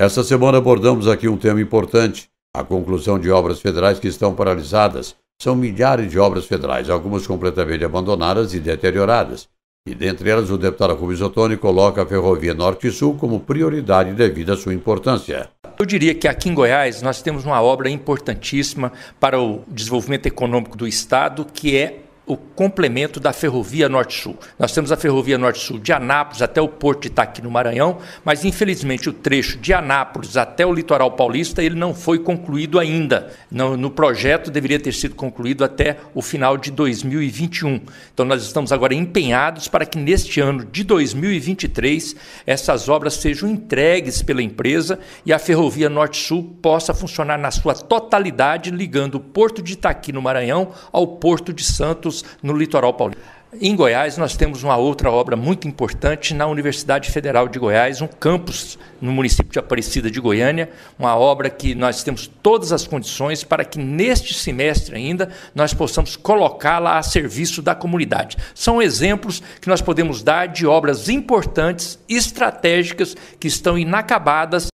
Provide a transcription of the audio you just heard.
Essa semana abordamos aqui um tema importante: a conclusão de obras federais que estão paralisadas. São milhares de obras federais, algumas completamente abandonadas e deterioradas. E dentre elas, o deputado Rubens Ottoni coloca a Ferrovia Norte Sul como prioridade devido à sua importância. Eu diria que aqui em Goiás nós temos uma obra importantíssima para o desenvolvimento econômico do Estado, que é o complemento da Ferrovia Norte-Sul. Nós temos a Ferrovia Norte-Sul de Anápolis até o Porto de Itaqui, no Maranhão, mas infelizmente o trecho de Anápolis até o litoral paulista ele não foi concluído ainda. No, no projeto deveria ter sido concluído até o final de 2021. Então nós estamos agora empenhados para que neste ano de 2023 essas obras sejam entregues pela empresa e a Ferrovia Norte-Sul possa funcionar na sua totalidade, ligando o Porto de Itaqui, no Maranhão, ao Porto de Santos, anos no litoral paulista. Em Goiás, nós temos uma outra obra muito importante na Universidade Federal de Goiás, um campus no município de Aparecida de Goiânia, uma obra que nós temos todas as condições para que neste semestre ainda nós possamos colocá-la a serviço da comunidade. São exemplos que nós podemos dar de obras importantes, estratégicas, que estão inacabadas.